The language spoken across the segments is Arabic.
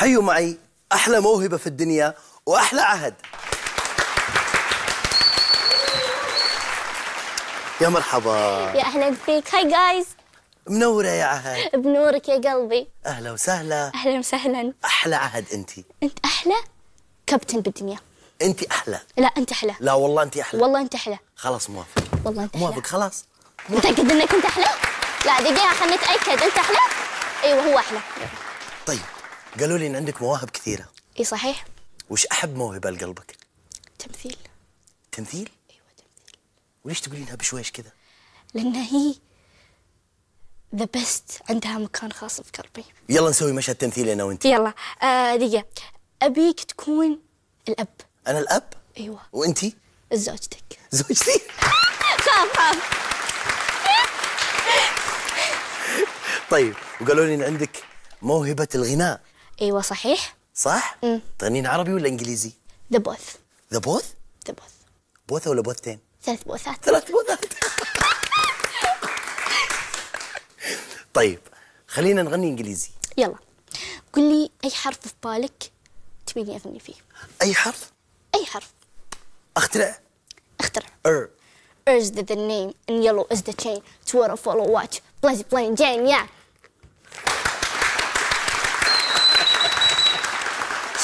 حيوا معي أحلى موهبة في الدنيا وأحلى عهد يا مرحبا يا أهلا فيك هاي جايز منورة يا عهد بنورك يا قلبي أهلا وسهلا أهلا وسهلا أحلى عهد أنت أنت أحلى كابتن بالدنيا أنت أحلى لا أنت أحلى لا والله أنت أحلى والله أنت أحلى خلاص موافق والله أنت أحلى موافق خلاص متأكد أنك أنت أحلى؟ لا دقيقة خليني أتأكد أنت أحلى؟ أيوه هو أحلى طيب قالوا لي ان عندك مواهب كثيره اي صحيح وش احب موهبه لقلبك تمثيل تمثيل ايوه تمثيل وليش تقولينها بشويش كذا لانها هي ذا بيست عندها مكان خاص في قلبي يلا نسوي مشهد تمثيل انا وانت يلا آه دقيقه ابيك تكون الاب انا الاب ايوه وانت زوجتك زوجتي خاف خاف طيب وقالوا لي ان عندك موهبه الغناء ايوه صحيح صح؟ امم تغنين عربي ولا انجليزي؟ ذا بوث ذا بوث؟ ذا بوث بوثة ولا بوثتين؟ ثلاث بوثات ثلاث بوثات طيب خلينا نغني انجليزي يلا قل لي اي حرف في بالك تبيني اغني فيه اي حرف؟ اي حرف اخترع اخترع er is the, the name and yellow is the ار twirl follow watch blaze plane jane yeah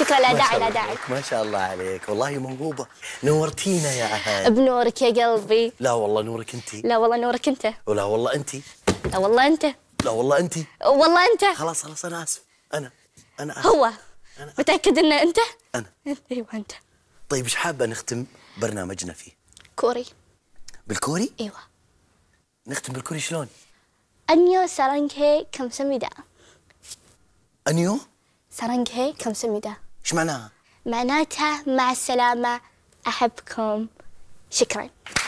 شكرا لا داعي لا داعي ما شاء الله عليك والله موهوبه نورتينا يا اهل بنورك يا قلبي لا والله نورك انت لا والله نورك انت ولا والله انت لا والله انت لا والله انت والله انت خلاص خلاص انا اسف انا انا اسف هو أنا متاكد انه انت انا ايوه انت طيب ايش حابه نختم برنامجنا فيه كوري بالكوري ايوه نختم بالكوري شلون انيو سارانكي هي كم سميدا انيو كم سميدا ايش معناها؟ معناتها مع السلامة أحبكم شكرا